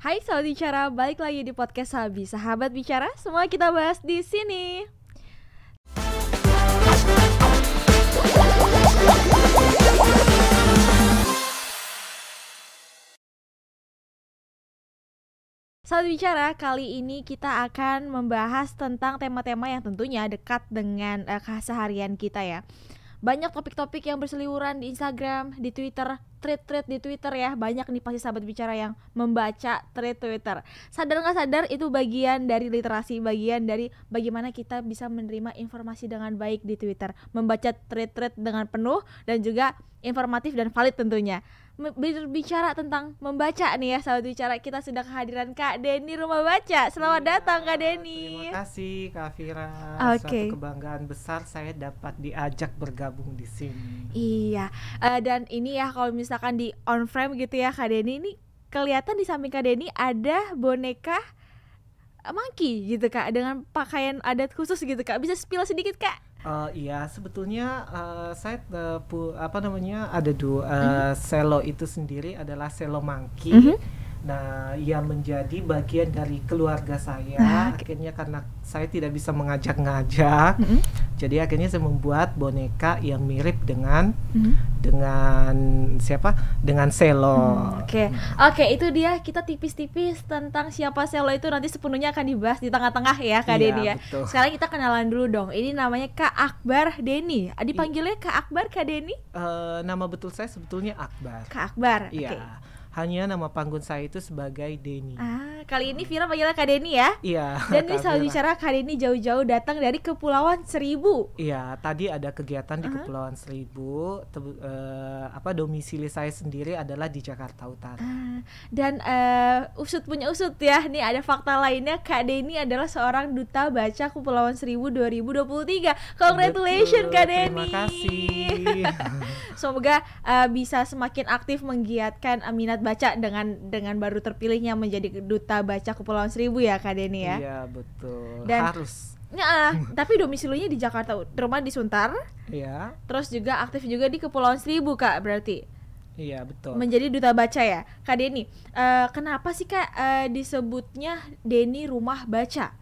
Hai sahabat bicara, balik lagi di podcast Sabi Sahabat bicara, semua kita bahas di sini. Saat bicara kali ini kita akan membahas tentang tema-tema yang tentunya dekat dengan uh, keseharian kita ya banyak topik-topik yang berseliweran di Instagram, di Twitter, tweet-tweet di Twitter ya. Banyak nih pasti sahabat bicara yang membaca tweet Twitter. Sadar nggak sadar itu bagian dari literasi, bagian dari bagaimana kita bisa menerima informasi dengan baik di Twitter, membaca tweet-tweet dengan penuh dan juga informatif dan valid tentunya berbicara tentang membaca nih ya sahabat bicara kita sudah kehadiran Kak Deni Rumah Baca. Selamat iya, datang Kak Deni. Terima kasih Kak Vira. Oke. Okay. Suatu kebanggaan besar saya dapat diajak bergabung di sini. Iya. Uh, dan ini ya kalau misalkan di on frame gitu ya Kak Deni ini kelihatan di samping Kak Deni ada boneka monkey gitu Kak dengan pakaian adat khusus gitu Kak. Bisa spill sedikit Kak? Uh, iya, sebetulnya uh, saya uh, pu, apa namanya ada dua uh, mm -hmm. selo itu sendiri adalah selo monkey. Mm -hmm Nah, ia menjadi bagian dari keluarga saya. Ah, akhirnya karena saya tidak bisa mengajak-ngajak, mm -hmm. jadi akhirnya saya membuat boneka yang mirip dengan mm -hmm. dengan siapa? Dengan Selo. Oke, hmm, oke okay. okay, itu dia kita tipis-tipis tentang siapa Selo itu nanti sepenuhnya akan dibahas di tengah-tengah ya Kak iya, Deni ya. Betul. Sekarang kita kenalan dulu dong. Ini namanya Kak Akbar Deni. Ah, dipanggilnya Kak Akbar Kak Deni? Uh, eh, nama betul saya sebetulnya Akbar. Kak Akbar. Iya. Okay. Hanya nama panggung saya itu sebagai Denny. Ah, kali ini Vira panggilnya Kak Denny ya? Iya. Dan ini selalu bicara Kak Denny jauh-jauh datang dari Kepulauan Seribu. Iya, tadi ada kegiatan di uh -huh. Kepulauan Seribu. Te uh, eh, apa domisili saya sendiri adalah di Jakarta Utara. Uh, dan uh, usut punya usut ya. Nih ada fakta lainnya Kak Denny adalah seorang duta baca Kepulauan Seribu 2023. Congratulations Betul. Kak Denny. Terima kasih. Semoga uh, bisa semakin aktif menggiatkan minat Baca dengan dengan baru terpilihnya menjadi duta baca Kepulauan Seribu ya Kak Denny ya. Iya, betul. Dan, Harus. Ya, tapi domisilinya di Jakarta, rumah di Suntar. Iya. Terus juga aktif juga di Kepulauan Seribu Kak berarti. Iya betul. Menjadi duta baca ya, Kak Denny. Uh, kenapa sih Kak uh, disebutnya Denny Rumah Baca?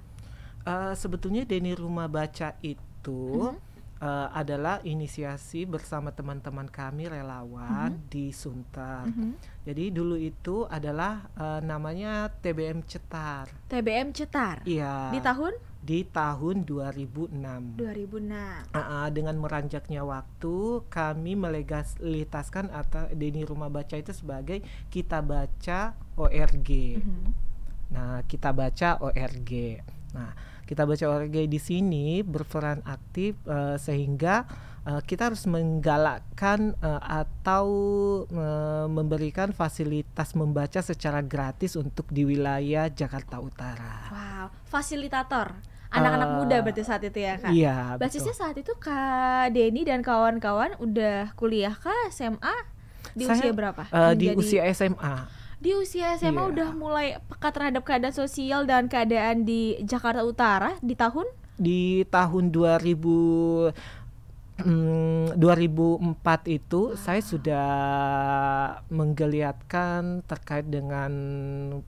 Uh, sebetulnya Denny Rumah Baca itu mm -hmm uh, adalah inisiasi bersama teman-teman kami relawan mm -hmm. di Sunter. Mm -hmm. Jadi dulu itu adalah uh, namanya TBM Cetar. TBM Cetar. Iya. Di tahun? Di tahun 2006. 2006. Uh, uh, dengan meranjaknya waktu, kami melegalitaskan atau Deni Rumah Baca itu sebagai kita baca ORG. Mm -hmm. Nah, kita baca ORG. Nah kita baca olahraga di sini berperan aktif uh, sehingga uh, kita harus menggalakkan uh, atau uh, memberikan fasilitas membaca secara gratis untuk di wilayah Jakarta Utara. Wow, fasilitator anak-anak uh, muda berarti saat itu ya kak. Iya. Basisnya betul. saat itu kak Denny dan kawan-kawan udah kuliah kah SMA di Saya, usia berapa? Uh, di usia SMA di usia SMA yeah. udah mulai peka terhadap keadaan sosial dan keadaan di Jakarta Utara di tahun di tahun 2000 Mm, 2004 itu ah. saya sudah menggeliatkan terkait dengan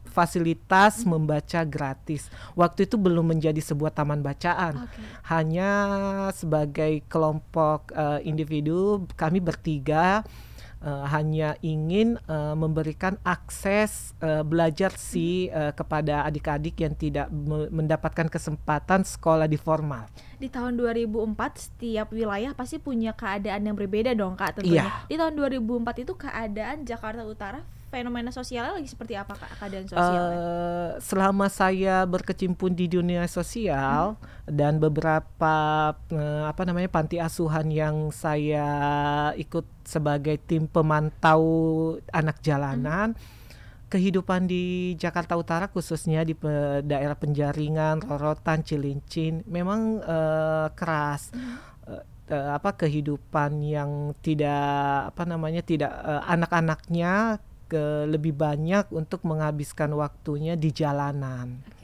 fasilitas hmm. membaca gratis. Waktu itu belum menjadi sebuah taman bacaan, okay. hanya sebagai kelompok uh, individu kami bertiga uh, hanya ingin uh, memberikan akses uh, belajar si uh, kepada adik-adik yang tidak mendapatkan kesempatan sekolah di formal. Di tahun 2004 setiap wilayah pasti punya keadaan yang berbeda dong Kak tentunya. Yeah. Di tahun 2004 itu keadaan Jakarta Utara fenomena sosialnya lagi seperti apa kak keadaan sosial? Uh, eh, selama saya berkecimpung di dunia sosial hmm. dan beberapa uh, apa namanya panti asuhan yang saya ikut sebagai tim pemantau anak jalanan. Hmm kehidupan di Jakarta Utara khususnya di daerah penjaringan, Rorotan, Cilincin memang uh, keras. Uh, uh, apa kehidupan yang tidak apa namanya tidak uh, anak-anaknya ke lebih banyak untuk menghabiskan waktunya di jalanan. Okay.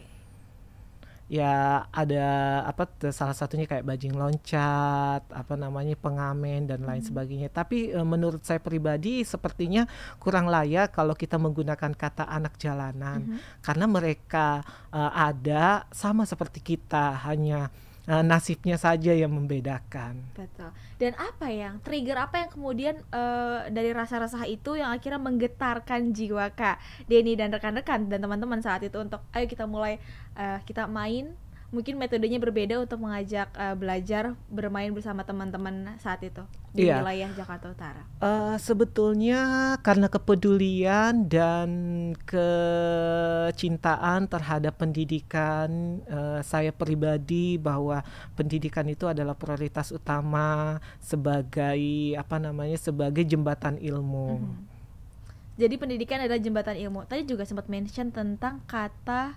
Ya ada apa salah satunya kayak bajing loncat, apa namanya pengamen dan lain hmm. sebagainya. Tapi e, menurut saya pribadi sepertinya kurang layak kalau kita menggunakan kata anak jalanan hmm. karena mereka e, ada sama seperti kita hanya uh, nasibnya saja yang membedakan. Betul. Dan apa yang trigger apa yang kemudian uh, dari rasa-rasa itu yang akhirnya menggetarkan jiwa Kak Denny dan rekan-rekan dan teman-teman saat itu untuk ayo kita mulai uh, kita main mungkin metodenya berbeda untuk mengajak uh, belajar bermain bersama teman-teman saat itu di yeah. wilayah Jakarta Utara? Uh, sebetulnya karena kepedulian dan kecintaan terhadap pendidikan, uh, saya pribadi bahwa pendidikan itu adalah prioritas utama sebagai apa namanya sebagai jembatan ilmu. Mm -hmm. Jadi pendidikan adalah jembatan ilmu. Tadi juga sempat mention tentang kata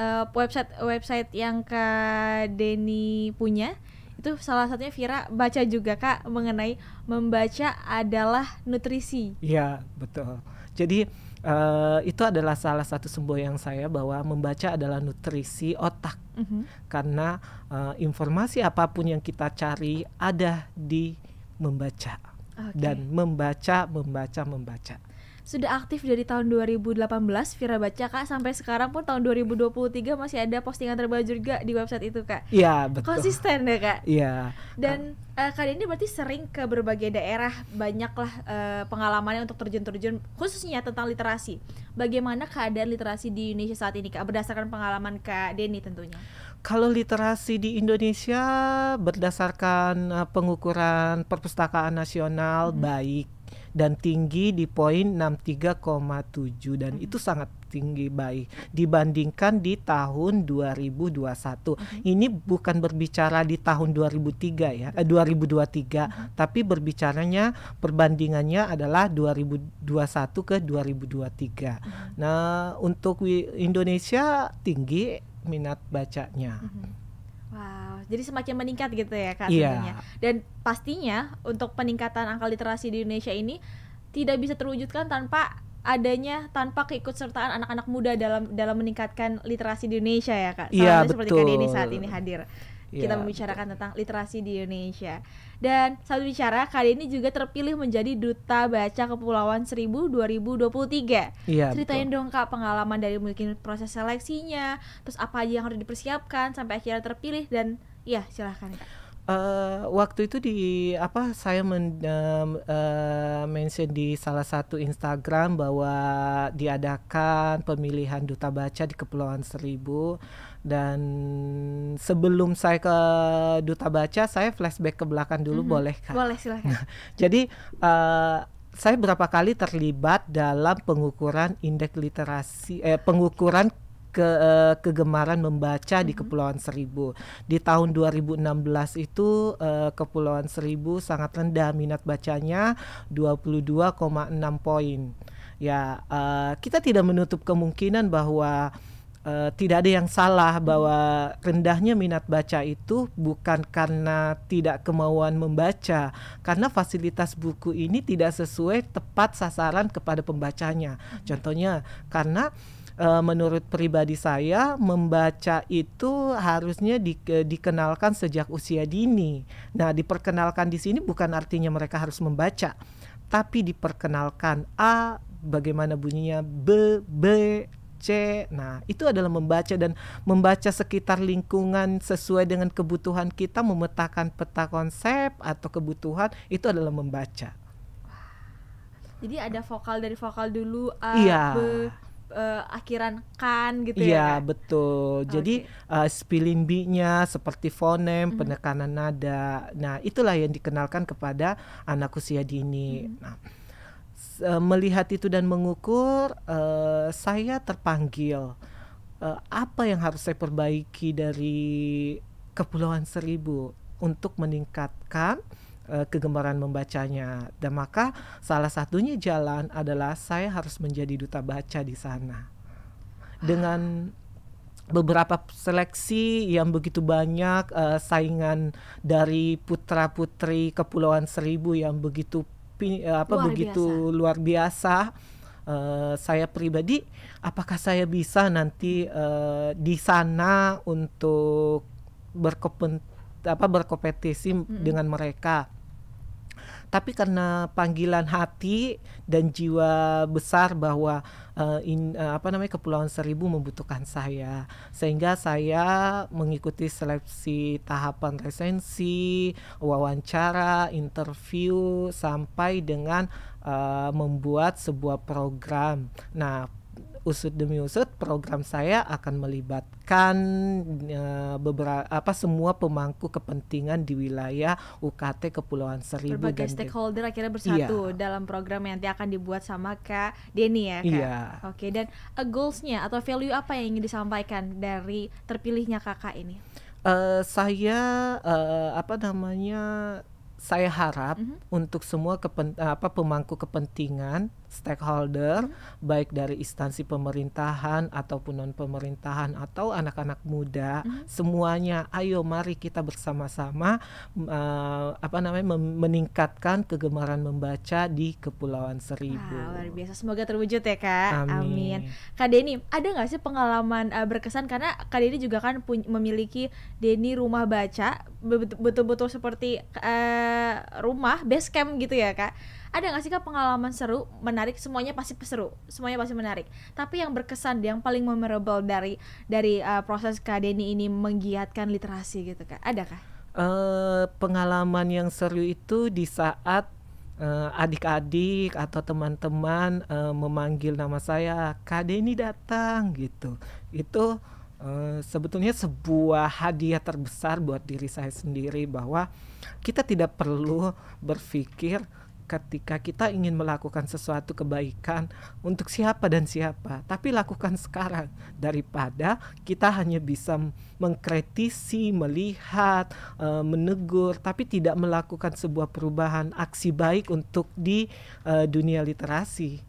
uh, website website yang Kak Denny punya itu salah satunya Vira baca juga kak mengenai membaca adalah nutrisi. Iya betul. Jadi uh, itu adalah salah satu sumber yang saya bahwa membaca adalah nutrisi otak mm -hmm. karena uh, informasi apapun yang kita cari ada di membaca okay. dan membaca membaca membaca sudah aktif dari tahun 2018 Vira baca Kak sampai sekarang pun tahun 2023 masih ada postingan terbaru juga di website itu Kak. Iya, betul. Konsisten ya Kak. Iya. Dan uh, kali ini berarti sering ke berbagai daerah banyaklah uh, pengalamannya untuk terjun-terjun khususnya tentang literasi. Bagaimana keadaan literasi di Indonesia saat ini Kak berdasarkan pengalaman Kak Denny tentunya? Kalau literasi di Indonesia berdasarkan eh, pengukuran perpustakaan nasional hmm. baik dan tinggi di poin 63,7 dan mm -hmm. itu sangat tinggi baik dibandingkan di tahun 2021. Mm -hmm. Ini bukan berbicara di tahun 2003 ya, eh, 2023, mm -hmm. tapi berbicaranya perbandingannya adalah 2021 ke 2023. Mm -hmm. Nah, untuk Indonesia tinggi minat bacanya. Mm -hmm. Jadi semakin meningkat gitu ya Kak yeah. Iya. Dan pastinya untuk peningkatan angka literasi di Indonesia ini tidak bisa terwujudkan tanpa adanya tanpa keikutsertaan anak-anak muda dalam dalam meningkatkan literasi di Indonesia ya Kak. Iya, yeah, seperti Kak ini saat ini hadir iya, kita ya, membicarakan betul. tentang literasi di Indonesia. Dan satu bicara kali ini juga terpilih menjadi duta baca Kepulauan Seribu 2023. Ya, Ceritain betul. dong kak pengalaman dari mungkin proses seleksinya, terus apa aja yang harus dipersiapkan sampai akhirnya terpilih dan Iya, silahkan Uh, waktu itu di apa saya men, uh, uh, mention di salah satu Instagram bahwa diadakan pemilihan duta baca di Kepulauan Seribu dan sebelum saya ke duta baca saya flashback ke belakang dulu mm -hmm. boleh kan? Boleh silahkan. Jadi uh, saya berapa kali terlibat dalam pengukuran indeks literasi eh, pengukuran ke uh, kegemaran membaca mm -hmm. di mm-hmm. Kepulauan Seribu. Di tahun 2016 itu uh, Kepulauan Seribu sangat rendah minat bacanya 22,6 poin. Ya, uh, kita tidak menutup kemungkinan bahwa tidak ada yang salah mm-hmm. bahwa rendahnya minat baca itu bukan karena tidak kemauan membaca, karena fasilitas buku ini tidak sesuai tepat sasaran kepada pembacanya. Mm-hmm. Contohnya karena Eh, menurut pribadi saya membaca itu harusnya di, eh, dikenalkan sejak usia dini. Nah, diperkenalkan di sini bukan artinya mereka harus membaca, tapi diperkenalkan A bagaimana bunyinya B B C. Nah, itu adalah membaca dan membaca sekitar lingkungan sesuai dengan kebutuhan kita memetakan peta konsep atau kebutuhan itu adalah membaca. Jadi ada vokal dari vokal dulu A, iya. B, uh, akhiran kan gitu ya. Iya, betul. Okay. Jadi uh, eh, spelling B-nya seperti fonem, mm-hmm. penekanan nada. Nah, itulah yang dikenalkan kepada anak usia dini. Mm-hmm. Nah, eh, melihat itu dan mengukur uh, saya terpanggil uh, apa yang harus saya perbaiki dari Kepulauan Seribu untuk meningkatkan Eh, kegemaran membacanya. Dan maka salah satunya jalan adalah saya harus menjadi duta baca di sana. Dengan beberapa seleksi yang begitu banyak uh, saingan dari putra-putri Kepulauan Seribu yang begitu eh, apa luar begitu biasa. luar biasa. Uh, saya pribadi, apakah saya bisa nanti uh, di sana untuk berkompet apa berkompetisi mm -hmm. dengan mereka? tapi karena panggilan hati dan jiwa besar bahwa uh, in, uh, apa namanya Kepulauan Seribu membutuhkan saya sehingga saya mengikuti seleksi tahapan resensi, wawancara, interview sampai dengan uh, membuat sebuah program. Nah, usut demi usut program saya akan melibatkan uh, eh, beberapa apa semua pemangku kepentingan di wilayah UKT Kepulauan Seribu berbagai dan stakeholder di, akhirnya bersatu yeah. dalam program yang nanti akan dibuat sama Kak Denny ya Kak. Iya. Oke okay, dan uh, goalsnya atau value apa yang ingin disampaikan dari terpilihnya Kakak ini? Uh, saya uh, apa namanya saya harap mm -hmm. untuk semua kepen, apa pemangku kepentingan stakeholder baik dari instansi pemerintahan ataupun non pemerintahan atau anak-anak muda -hmm. semuanya ayo mari kita bersama-sama uh, apa namanya meningkatkan kegemaran membaca di Kepulauan Seribu. luar biasa semoga terwujud ya kak. Amin. Amin. Kak Denny ada nggak sih pengalaman uh, berkesan karena Kak Denny juga kan memiliki Denny rumah baca betul-betul seperti uh, rumah base camp gitu ya kak ada gak sih kak pengalaman seru menarik semuanya pasti seru semuanya pasti menarik tapi yang berkesan yang paling memorable dari dari uh, proses kak Denny ini menggiatkan literasi gitu kak ada kak uh, eh, pengalaman yang seru itu di saat eh, adik-adik atau teman-teman uh, memanggil nama saya Kak Denny datang gitu itu uh, sebetulnya sebuah hadiah terbesar buat diri saya sendiri bahwa kita tidak perlu berpikir ketika kita ingin melakukan sesuatu kebaikan untuk siapa dan siapa, tapi lakukan sekarang daripada kita hanya bisa mengkritisi, melihat, eh, menegur, tapi tidak melakukan sebuah perubahan aksi baik untuk di eh, dunia literasi.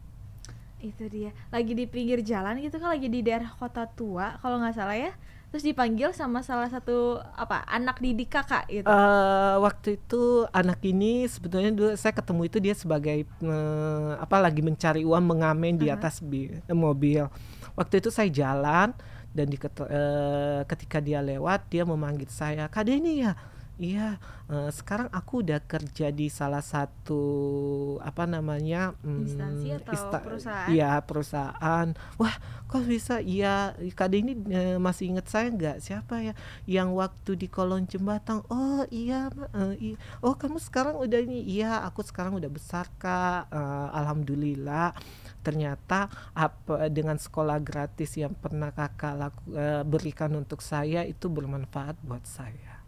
Itu dia, lagi di pinggir jalan gitu kan, lagi di daerah kota tua, kalau nggak salah ya terus dipanggil sama salah satu apa anak didik kakak itu. uh, eh, waktu itu anak ini sebetulnya dulu saya ketemu itu dia sebagai uh, apa lagi mencari uang mengamen uh-huh. di atas eh, mobil waktu itu saya jalan dan di, uh, eh, ketika dia lewat dia memanggil saya kak ini ya iya uh, sekarang aku udah kerja di salah satu apa namanya um, instansi atau perusahaan iya perusahaan wah kok bisa iya kadang ini uh, eh, masih inget saya nggak siapa ya yang waktu di kolong jembatan oh iya uh, iya. oh kamu sekarang udah ini iya aku sekarang udah besar kak uh, alhamdulillah ternyata apa dengan sekolah gratis yang pernah kakak laku, uh, berikan untuk saya itu bermanfaat buat saya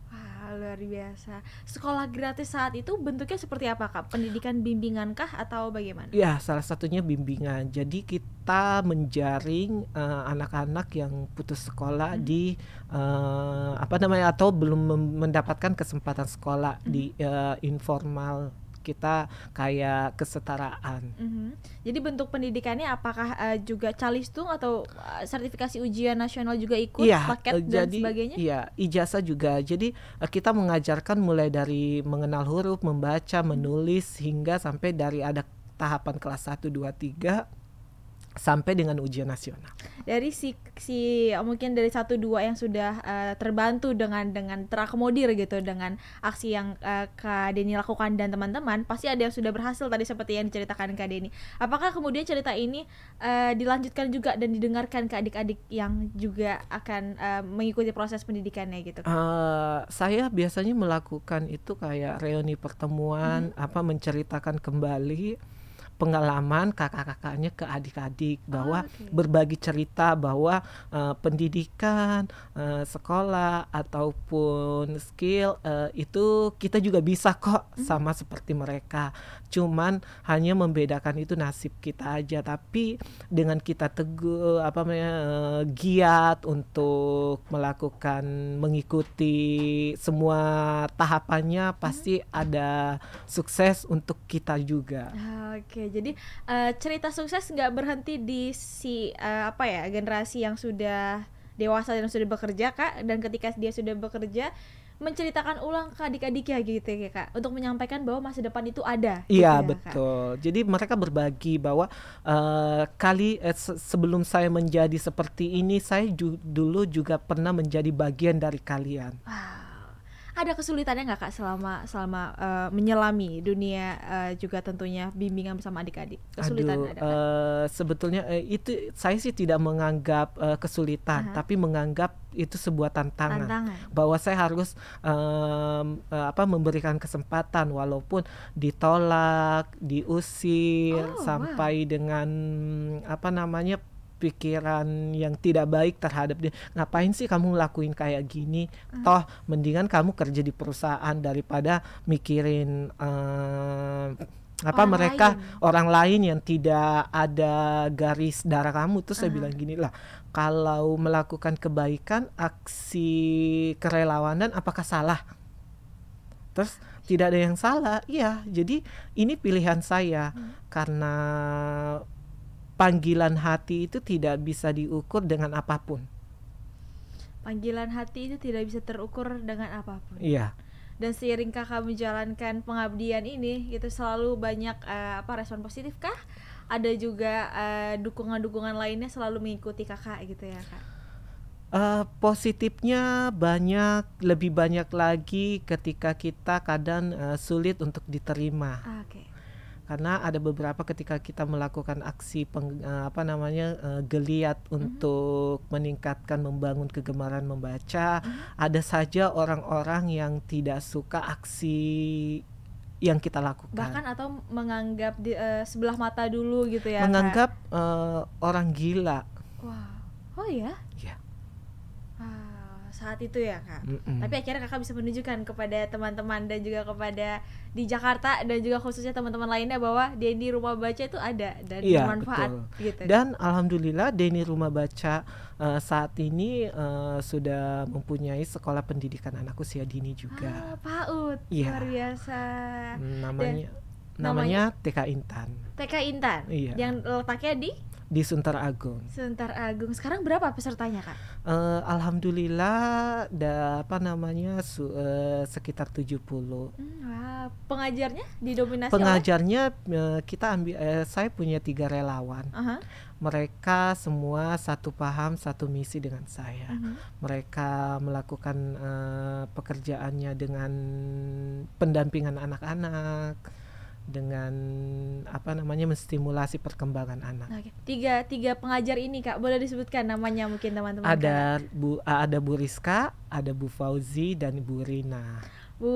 luar biasa. Sekolah gratis saat itu bentuknya seperti apa kak? Pendidikan bimbingan kah atau bagaimana? Ya salah satunya bimbingan. Jadi kita menjaring eh, anak-anak uh, yang putus sekolah hmm. di uh, apa namanya atau belum mendapatkan kesempatan sekolah hmm. di uh, eh, informal kita kayak kesetaraan. Mm-hmm. Jadi bentuk pendidikannya apakah uh, juga calistung atau uh, sertifikasi ujian nasional juga ikut iya, paket eh, dan sebagainya? Iya, ijazah juga. Jadi uh, kita mengajarkan mulai dari mengenal huruf, membaca, menulis hingga sampai dari ada tahapan kelas 1 2 3 sampai dengan ujian nasional. Dari si si mungkin dari satu dua yang sudah uh, terbantu dengan dengan terakomodir gitu dengan aksi yang uh, Kak Deni lakukan dan teman-teman, pasti ada yang sudah berhasil tadi seperti yang diceritakan Kak Deni. Apakah kemudian cerita ini uh, dilanjutkan juga dan didengarkan ke adik-adik yang juga akan uh, mengikuti proses pendidikannya gitu? Uh, saya biasanya melakukan itu kayak reuni pertemuan, hmm. apa menceritakan kembali pengalaman kakak-kakaknya ke adik-adik oh, bahwa oh, okay. berbagi cerita bahwa uh, pendidikan uh, sekolah ataupun skill uh, itu kita juga bisa kok hmm. sama seperti mereka cuman hanya membedakan itu nasib kita aja tapi dengan kita teguh apa namanya eh, giat untuk melakukan mengikuti semua tahapannya hmm. pasti hmm. ada sukses untuk kita juga. Ah, oke, jadi uh, cerita sukses nggak berhenti di si uh, apa ya generasi yang sudah dewasa dan sudah bekerja kak dan ketika dia sudah bekerja menceritakan ulang ke adik-adik ya gitu ya kak untuk menyampaikan bahwa masa depan itu ada gitu iya gitu betul kak. jadi mereka berbagi bahwa uh, kali eh, sebelum saya menjadi seperti ini saya ju dulu juga pernah menjadi bagian dari kalian wow ada kesulitannya nggak kak selama selama uh, menyelami dunia uh, juga tentunya bimbingan bersama adik-adik kesulitan Aduh, ada uh, sebetulnya uh, itu saya sih tidak menganggap uh, kesulitan -huh. tapi menganggap itu sebuah tantangan, tantangan. bahwa saya harus um, uh, apa memberikan kesempatan walaupun ditolak diusir oh, sampai wow. dengan apa namanya pikiran yang tidak baik terhadap dia ngapain sih kamu lakuin kayak gini hmm. toh mendingan kamu kerja di perusahaan daripada mikirin uh, apa orang mereka lain. orang lain yang tidak ada garis darah kamu terus hmm. saya ah. bilang gini lah kalau melakukan kebaikan aksi kerelawanan apakah salah terus tidak ada yang salah iya jadi ini pilihan saya hmm. karena panggilan hati itu tidak bisa diukur dengan apapun. Panggilan hati itu tidak bisa terukur dengan apapun. Iya. Dan seiring kakak menjalankan pengabdian ini, gitu selalu banyak uh, apa respon positif kah? Ada juga eh, dukungan-dukungan uh, lainnya selalu mengikuti kakak gitu ya kak? Uh, positifnya banyak, lebih banyak lagi ketika kita kadang uh, sulit untuk diterima. Ah, okay karena ada beberapa ketika kita melakukan aksi peng, eh, apa namanya eh, geliat mm-hmm. untuk meningkatkan membangun kegemaran membaca mm-hmm. ada saja orang-orang yang tidak suka aksi yang kita lakukan bahkan atau menganggap di, uh, sebelah mata dulu gitu ya menganggap uh, orang gila wow oh ya yeah saat itu ya kak. Mm -mm. Tapi akhirnya kakak bisa menunjukkan kepada teman-teman dan juga kepada di Jakarta dan juga khususnya teman-teman lainnya bahwa Denny Rumah Baca itu ada dan iya, bermanfaat. Gitu. Dan alhamdulillah Denny Rumah Baca uh, eh, saat ini uh, sudah mempunyai sekolah pendidikan anak usia dini juga. Ah, PAUD yeah. luar biasa. Namanya. Dan, namanya, namanya TK Intan. TK Intan. Iya. Yang letaknya di di Suntar Agung. Suntar Agung. Sekarang berapa pesertanya kak? Uh, Alhamdulillah, ada apa namanya su, uh, sekitar 70 hmm, Wah, pengajarnya didominasi. Pengajarnya oleh? Uh, kita ambil, uh, saya punya tiga relawan. Uh -huh. Mereka semua satu paham, satu misi dengan saya. Uh -huh. Mereka melakukan uh, pekerjaannya dengan pendampingan anak-anak dengan apa namanya menstimulasi perkembangan anak. Oke. Tiga tiga pengajar ini kak boleh disebutkan namanya mungkin teman-teman. Ada kan? bu ada Bu Rizka, ada Bu Fauzi dan Bu Rina. Bu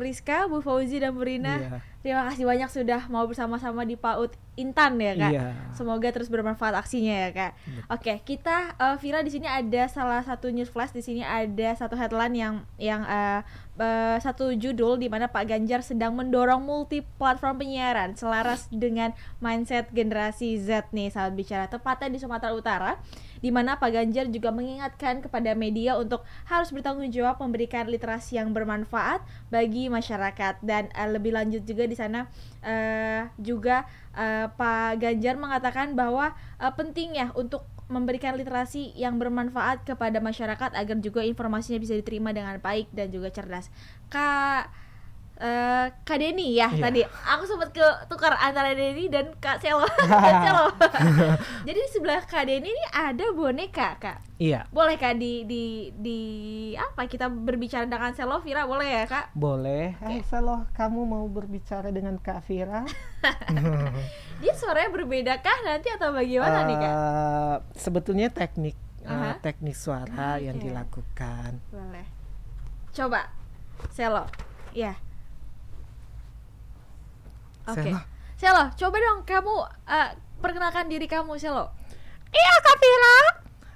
Rizka, Bu Fauzi dan Bu Rina. Iya Terima kasih banyak sudah mau bersama-sama di PAUD Intan ya kak. Iya. Semoga terus bermanfaat aksinya ya kak. Betul. Oke kita uh, Vira di sini ada salah satu news flash di sini ada satu headline yang yang uh, uh, satu judul di mana Pak Ganjar sedang mendorong multi platform penyiaran selaras dengan mindset generasi Z nih saat bicara tepatnya di Sumatera Utara di mana Pak Ganjar juga mengingatkan kepada media untuk harus bertanggung jawab memberikan literasi yang bermanfaat bagi masyarakat dan uh, lebih lanjut juga di sana uh, juga uh, Pak Ganjar mengatakan bahwa uh, eh, penting ya untuk memberikan literasi yang bermanfaat kepada masyarakat agar juga informasinya bisa diterima dengan baik dan juga cerdas. Kak Uh, Kak Denny ya yeah. tadi aku sempat ke tukar antara Denny dan Kak Celo, Kak Celo. Jadi di sebelah Kak Denny ini ada boneka Kak. Iya. Boleh Kak di di di apa kita berbicara dengan Celo Vira boleh ya Kak? Boleh. Okay. Eh Celo kamu mau berbicara dengan Kak Vira? Dia suaranya berbeda kah nanti atau bagaimana uh, nih Kak? Eh, sebetulnya teknik uh, eh, -huh. teknik suara okay. yang dilakukan. Boleh. Coba Celo. Ya. Yeah Oke. Okay. Selo, coba dong kamu uh, perkenalkan diri kamu, Selo. Iya, Kak Vira.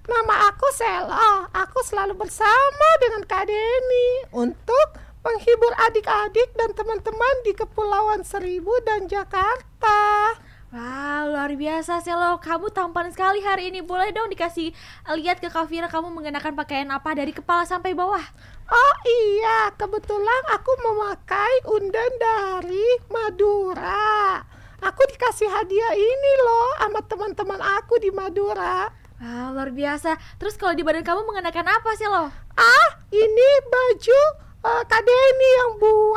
Nama aku Selo. Aku selalu bersama dengan Kak Deni untuk menghibur adik-adik dan teman-teman di Kepulauan Seribu dan Jakarta. Wow, luar biasa sih lo, Kamu tampan sekali hari ini. Boleh dong dikasih eh, lihat ke Kavira kamu mengenakan pakaian apa dari kepala sampai bawah? Oh iya, kebetulan aku memakai undan dari Madura. Aku dikasih hadiah ini loh sama teman-teman aku di Madura. Wow, luar biasa. Terus kalau di badan kamu mengenakan apa sih lo? Ah, ini baju uh, Kak Denny yang bu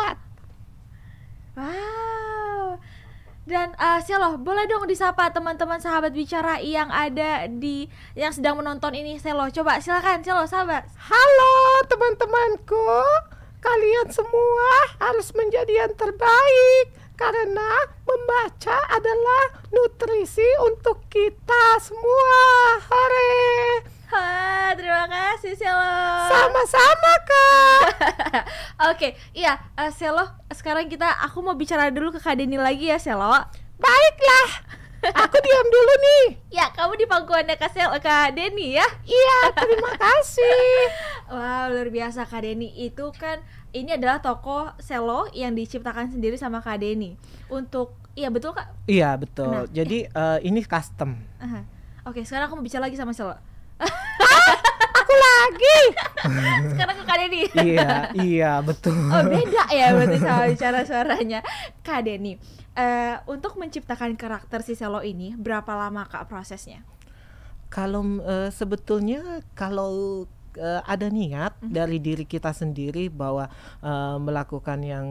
Dan uh, boleh dong disapa teman-teman sahabat bicara yang ada di yang sedang menonton ini Silo, Coba silakan Silo sahabat. Halo teman-temanku. Kalian semua harus menjadi yang terbaik karena membaca adalah nutrisi untuk kita semua. Hore! Wah, terima kasih Selo. Sama-sama kak. Oke, okay, iya uh, Selo. Sekarang kita, aku mau bicara dulu ke Kak Deni lagi ya Selo. Baiklah. Aku diam dulu nih. Ya, kamu di pangkuannya Kak Sel, Kak Deni ya. Iya, terima kasih. Wah, wow, luar biasa Kak Deni itu kan ini adalah toko Selo yang diciptakan sendiri sama Kak Deni untuk iya betul Kak? Iya, betul. Nah, Jadi iya. eh. uh, ini custom. Uh -huh. Oke, sekarang aku mau bicara lagi sama Selo lagi. Sekarang ke Kak Denny. iya, iya betul. Oh beda ya berarti sama bicara suaranya Kak Denny. Uh, untuk menciptakan karakter si Selo ini berapa lama Kak prosesnya? Kalau uh, sebetulnya kalau uh, ada niat mm -hmm. dari diri kita sendiri bahwa uh, melakukan yang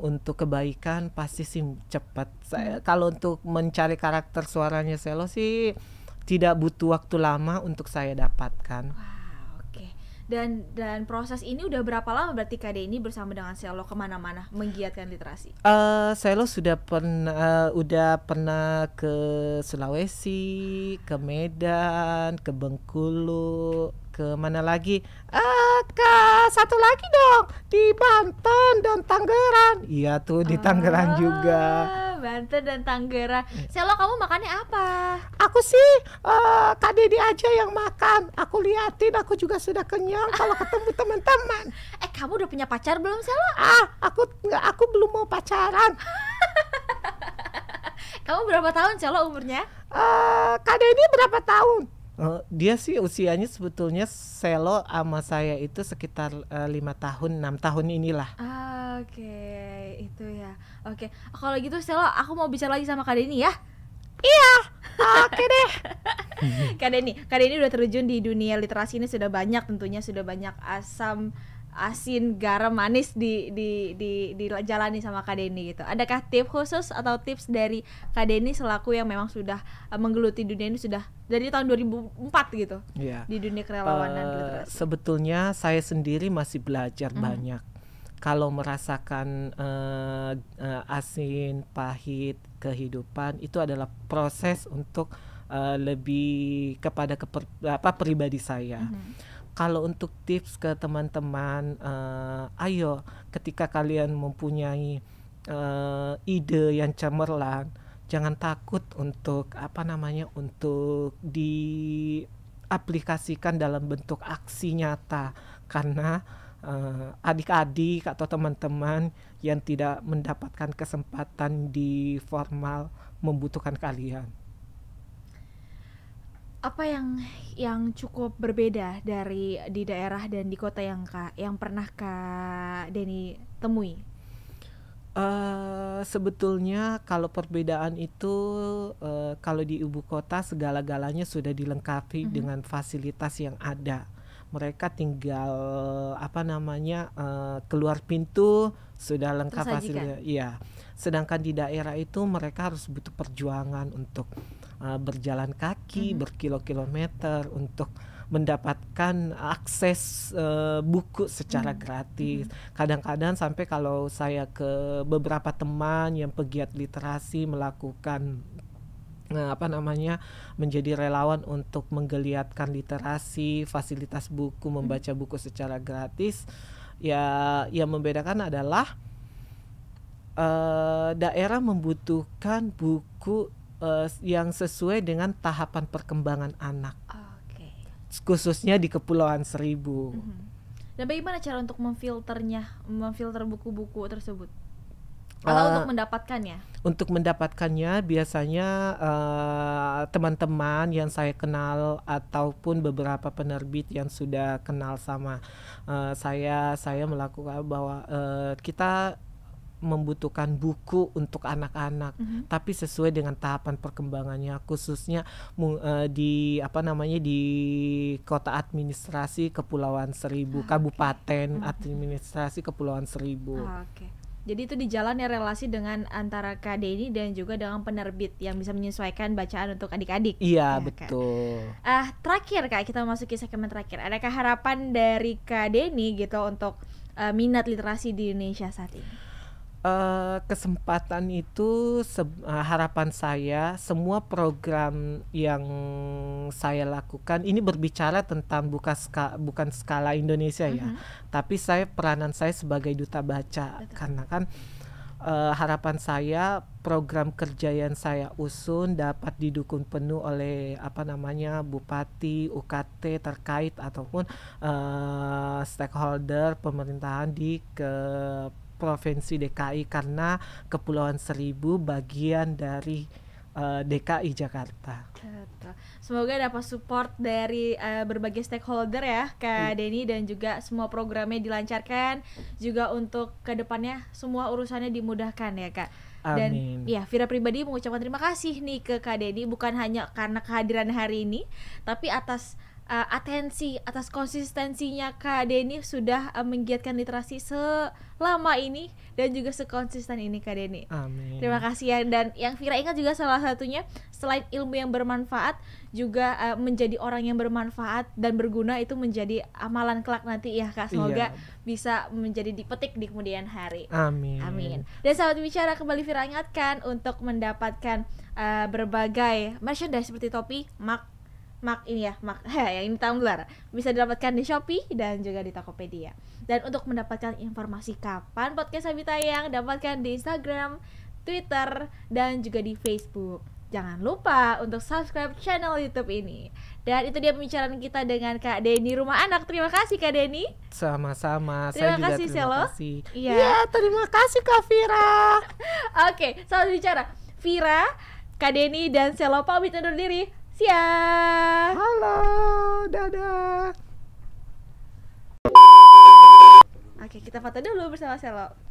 untuk kebaikan pasti sih cepat. Saya mhm. kalau untuk mencari karakter suaranya Selo sih tidak butuh waktu lama untuk saya dapatkan. Wow dan dan proses ini udah berapa lama berarti KD ini bersama dengan Selo kemana-mana menggiatkan literasi? Uh, Selo sudah pernah uh, udah pernah ke Sulawesi, ke Medan, ke Bengkulu, ke mana lagi? Uh, ke satu lagi dong di Banten dan Tangerang. Iya tuh di Tangerang ah. juga Banten dan Tanggerang. Iya. Selo kamu makannya apa? Aku sih uh, Kak Deddy aja yang makan. Aku liatin aku juga sudah kenyang kalau ah. ketemu teman-teman. Eh kamu udah punya pacar belum Selo? Ah aku nggak aku belum mau pacaran. kamu berapa tahun Selo umurnya? Uh, Kak Deddy berapa tahun? Uh, dia sih usianya sebetulnya Selo sama saya itu sekitar eh, lima uh, tahun enam tahun inilah. Ah, Oke okay. itu ya. Oke okay. kalau gitu Selo aku mau bicara lagi sama Kak Deni ya. Iya. Oke deh. Kak Deni, Kak Deni udah terjun di dunia literasi ini sudah banyak tentunya sudah banyak asam asin garam manis di di di dijalani sama Kak Deni gitu. Adakah tips khusus atau tips dari Kak Deni selaku yang memang sudah eh, menggeluti dunia ini sudah dari tahun 2004 gitu. Yeah. Di dunia kerelawanan uh, Sebetulnya saya sendiri masih belajar mm. banyak. Kalau merasakan uh, asin, pahit kehidupan itu adalah proses untuk uh, lebih kepada keper, apa pribadi saya. -hmm kalau untuk tips ke teman-teman uh, ayo ketika kalian mempunyai uh, ide yang cemerlang jangan takut untuk apa namanya untuk diaplikasikan dalam bentuk aksi nyata karena eh, adik-adik uh, atau teman-teman yang tidak mendapatkan kesempatan di formal membutuhkan kalian apa yang yang cukup berbeda dari di daerah dan di kota yang kak yang pernah kak Denny temui? Uh, sebetulnya kalau perbedaan itu uh, kalau di ibu kota segala-galanya sudah dilengkapi mm -hmm. dengan fasilitas yang ada. Mereka tinggal apa namanya uh, keluar pintu sudah lengkap hasilnya. Iya. Sedangkan di daerah itu mereka harus butuh perjuangan untuk uh, berjalan kaki hmm. berkilo-kilometer untuk mendapatkan akses uh, buku secara hmm. gratis. Mm-hmm. Kadang-kadang sampai kalau saya ke beberapa teman yang pegiat literasi melakukan Nah, apa namanya menjadi relawan untuk menggeliatkan literasi, fasilitas buku, mm-hmm. membaca buku secara gratis. Ya, yang membedakan adalah uh, daerah membutuhkan buku uh, yang sesuai dengan tahapan perkembangan anak. Okay. Khususnya di Kepulauan Seribu. Mm -hmm. Dan bagaimana cara untuk memfilternya, memfilter buku-buku tersebut? Atau uh, untuk mendapatkannya? Untuk mendapatkannya biasanya eh, teman-teman uh, yang saya kenal ataupun beberapa penerbit yang sudah kenal sama uh, saya, saya melakukan bahwa uh, kita membutuhkan buku untuk anak-anak, mm -hmm. tapi sesuai dengan tahapan perkembangannya, khususnya uh, di apa namanya di kota administrasi Kepulauan Seribu, ah, kabupaten okay. Mm-hmm. administrasi Kepulauan Seribu. Ah, okay. Jadi itu di jalan ya relasi dengan antara KD ini dan juga dengan penerbit yang bisa menyesuaikan bacaan untuk adik-adik. Iya ya, betul. Ah, Ah terakhir kak kita masuk ke segmen terakhir. Adakah harapan dari KD ini gitu untuk uh, minat literasi di Indonesia saat ini? Eh, kesempatan itu se eh, harapan saya semua program yang saya lakukan ini berbicara tentang buka ska bukan skala Indonesia mm -hmm. ya, mm-hmm. tapi saya peranan saya sebagai duta baca Betul. karena kan uh, harapan saya program kerja yang saya usun dapat didukung penuh oleh apa namanya bupati, UKT terkait ataupun uh, stakeholder pemerintahan di ke provinsi DKI karena Kepulauan Seribu bagian dari eh, DKI Jakarta. Semoga dapat support dari uh, berbagai stakeholder ya Kak hmm. Denny dan juga semua programnya dilancarkan juga untuk kedepannya semua urusannya dimudahkan ya Kak. Dan Amin. ya Vira pribadi mengucapkan terima kasih nih ke Kak Denny bukan hanya karena kehadiran hari ini tapi atas uh, atensi atas konsistensinya Kak Deni sudah uh, menggiatkan literasi selama ini dan juga sekonsisten ini Kak Deni. Amin. Terima kasih ya dan yang Vira ingat juga salah satunya selain ilmu yang bermanfaat juga uh, menjadi orang yang bermanfaat dan berguna itu menjadi amalan kelak nanti ya Kak. Semoga iya. bisa menjadi dipetik di kemudian hari. Amin. Amin. Dan saat bicara kembali Vira ingatkan untuk mendapatkan uh, berbagai merchandise seperti topi, mak mak ini ya, Mark ya, yang ini tumbler bisa didapatkan di Shopee dan juga di Tokopedia. Dan untuk mendapatkan informasi kapan podcast kami tayang, dapatkan di Instagram, Twitter, dan juga di Facebook. Jangan lupa untuk subscribe channel YouTube ini. Dan itu dia pembicaraan kita dengan Kak Denny Rumah Anak. Terima kasih Kak Denny. Sama-sama. Terima Saya kasih Selo. Iya, ya, terima kasih Kak Vira. Oke, okay, selamat bicara. Vira, Kak Denny dan Selo pamit undur diri. Sia. Halo, dadah. Oke, kita foto dulu bersama Selo.